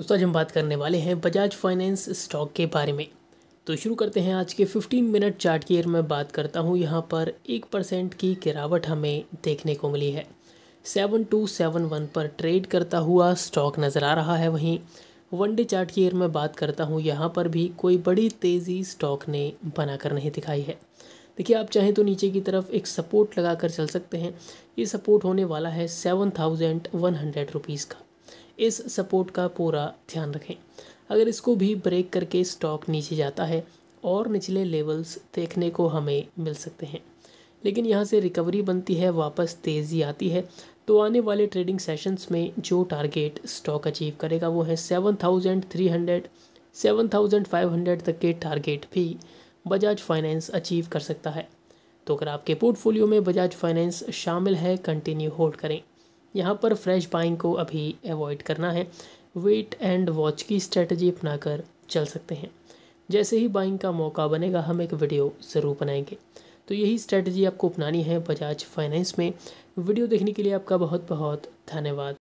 दोस्तों आज हम बात करने वाले हैं बजाज फाइनेंस स्टॉक के बारे में तो शुरू करते हैं आज के 15 मिनट चार्ट की मैं बात करता हूँ यहाँ पर एक परसेंट की गिरावट हमें देखने को मिली है सेवन टू सेवन वन पर ट्रेड करता हुआ स्टॉक नज़र आ रहा है वहीं वन डे चार्ट की मैं बात करता हूँ यहाँ पर भी कोई बड़ी तेज़ी स्टॉक ने बनाकर नहीं दिखाई है देखिए आप चाहें तो नीचे की तरफ एक सपोर्ट लगा कर चल सकते हैं ये सपोर्ट होने वाला है seven thousand one hundred rupees का इस सपोर्ट का पूरा ध्यान रखें अगर इसको भी ब्रेक करके स्टॉक नीचे जाता है और निचले लेवल्स देखने को हमें मिल सकते हैं लेकिन यहाँ से रिकवरी बनती है वापस तेज़ी आती है तो आने वाले ट्रेडिंग सेशंस में जो टारगेट स्टॉक अचीव करेगा वो है seven thousand three hundred seven thousand five hundred तक के टारगेट भी बजाज फाइनेंस अचीव कर सकता है तो अगर आपके पोर्टफोलियो में बजाज फाइनेंस शामिल है कंटिन्यू होल्ड करें यहाँ पर फ्रेश बाइंग को अभी अवॉइड करना है वेट एंड वॉच की स्ट्रेटजी अपनाकर चल सकते हैं जैसे ही बाइंग का मौका बनेगा हम एक वीडियो ज़रूर बनाएंगे तो यही स्ट्रेटजी आपको अपनानी है बजाज फाइनेंस में वीडियो देखने के लिए आपका बहुत बहुत धन्यवाद